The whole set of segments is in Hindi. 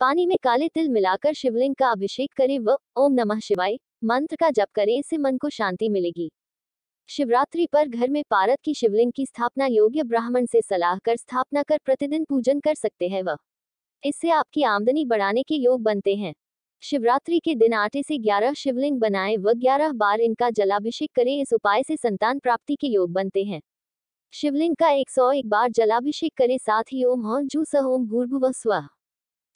पानी में काले तिल मिलाकर शिवलिंग का अभिषेक करें व ओम नमः शिवाय मंत्र का जप करें इससे मन को शांति मिलेगी शिवरात्रि पर घर में पारत की शिवलिंग की स्थापना योग्य ब्राह्मण से सलाह कर स्थापना कर प्रतिदिन पूजन कर सकते हैं वह इससे आपकी आमदनी बढ़ाने के योग बनते हैं शिवरात्रि के दिन आटे से ग्यारह शिवलिंग बनाएं व ग्यारह बार इनका जलाभिषेक करें इस उपाय से संतान प्राप्ति के योग बनते हैं शिवलिंग का एक सौ एक बार जलाभिषेक करें साथ ही ओम हों जू सहोम भूर्भुव स्व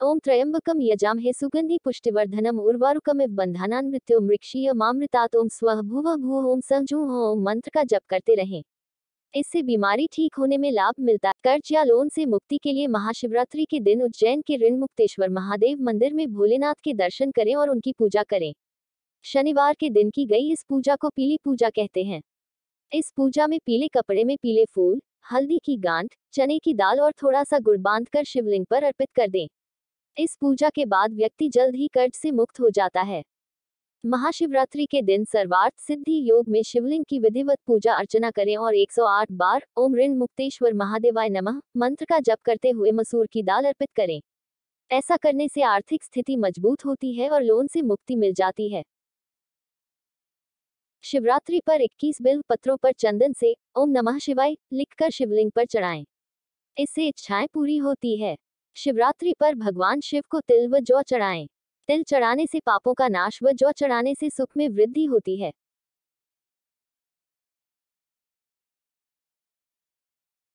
ओम त्रयंबकम यजाम सुगंधि पुष्टिवर्धनम उर्वारुकम बंधानान मृत्यो मृक्षीय मामृतात ओम स्व भूव भू ओम सहजू ओम मंत्र का जप करते रहें इससे बीमारी ठीक होने में लाभ मिलता है कर्ज या लोन से मुक्ति के लिए महाशिवरात्रि के दिन उज्जैन के ऋण मुक्तेश्वर महादेव मंदिर में भोलेनाथ के दर्शन करें और उनकी पूजा करें शनिवार के दिन की गई इस पूजा को पीली पूजा कहते हैं इस पूजा में पीले कपड़े में पीले फूल हल्दी की गांठ चने की दाल और थोड़ा सा गुड़ बांध कर शिवलिंग पर अर्पित कर दें इस पूजा के बाद व्यक्ति जल्द ही कर्ज से मुक्त हो जाता है महाशिवरात्रि के दिन सर्वार्थ सिद्धि योग में शिवलिंग की विधिवत पूजा अर्चना करें और 108 बार ओम ऋण मुक्तेश्वर महादेवाय नमः मंत्र का जप करते हुए मसूर की दाल अर्पित करें ऐसा करने से आर्थिक स्थिति मजबूत होती है और लोन से मुक्ति मिल जाती है शिवरात्रि पर 21 बिल पत्रों पर चंदन से ओम नमः शिवाय लिखकर शिवलिंग पर चढ़ाएं इससे इच्छाएं पूरी होती है शिवरात्रि पर भगवान शिव को तिल व जौ चढ़ाएं। तिल चढ़ाने से पापों का नाश व जौ चढ़ाने से सुख में वृद्धि होती है